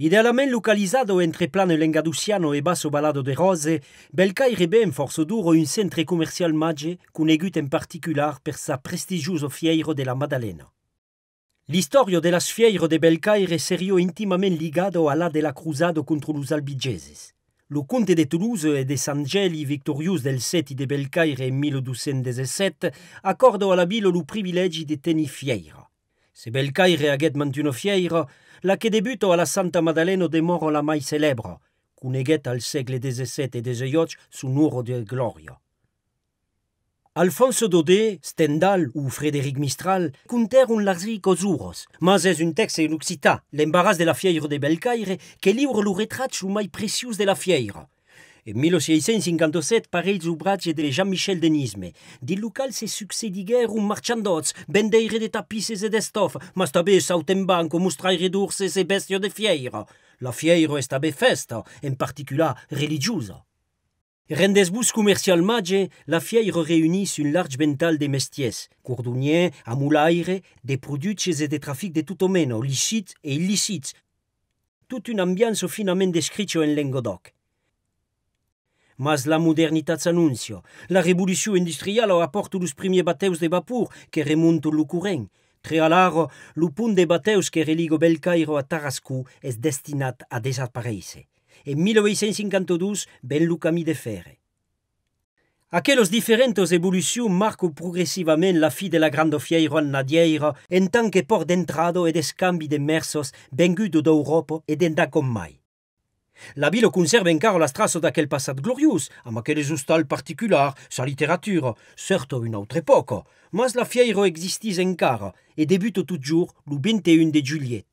Idealmente localizzato entre Plano Lengadusiano e Basso Balado de Rose, Belcaire ben forso duro un centre comercial mage conegut in particolare per sa prestigioso fieiro della Maddalena. L'istorio della sfiera di de Belcaire serio intimamente legata alla della cruzada contro gli albigeses. Lo conte di Toulouse e de Sangeli, victorius del seti di Belcaire en 1217, accordò alla Bilo lo privilegio di tenere fiera. Se Belcaire aguèt man d’una fièra, la que débuto a la Santa Madaleno demmor la mai celebrlèbra, qu’ neèt al seègle deVè e deioch sul’uro del Glorio. Alfonso Dodé, Stendal ou Frederic Mistral, kuntè un laric oszuros, mas es unt e inoccita, l’embarras de la fièiro de Belcaire queliv lo retrat sul mai precius de la fièira. En 1657 parells obratge de Jean-Michel Denisme. Di local se succediguèron un marchandots, vendeire de tapisses e d'estof, mas tabé saut en banco moustraire d'ourses e bestio de fière. La est estabe festa, en particulier religieuse. Rendez-vous commercial magie, la fièvre réunit une large ventale de mestiers, cordonniers, amoulaires, des produits et des trafics de tout moins, licites et illicites. Toute une ambiance finement décrite en Languedoc. Mas la modernitat s’annuncio: la revoluiu industriala o aportu los primis bateus de vapor que montu locurè. Tre a laro, lo punt de bateus que religo Belcairo a Tarascou es destinat a desapaisse. En 1952, Bell Luc mi deère. Aque los diferentos evoluius maru progressivament la fi de la Grandofiairo al Nadièiro en tanque pòc d’entrado e d’escambi d’emerssos vengudu d’Europo e d’nda com mai. La ville conserve encore la trace d'aquel passat glorieux, amb les hostals particulars, sa littérature, certes une autre époque, mais la fière existe encore et débute toujours le 21 de juillet.